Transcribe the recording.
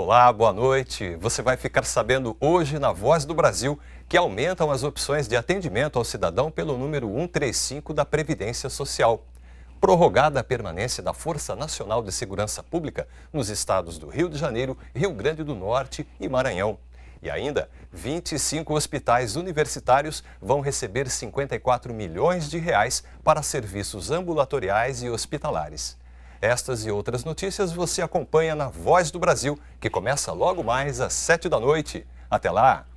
Olá, boa noite. Você vai ficar sabendo hoje na Voz do Brasil que aumentam as opções de atendimento ao cidadão pelo número 135 da Previdência Social. Prorrogada a permanência da Força Nacional de Segurança Pública nos estados do Rio de Janeiro, Rio Grande do Norte e Maranhão. E ainda, 25 hospitais universitários vão receber 54 milhões de reais para serviços ambulatoriais e hospitalares. Estas e outras notícias você acompanha na Voz do Brasil, que começa logo mais às 7 da noite. Até lá!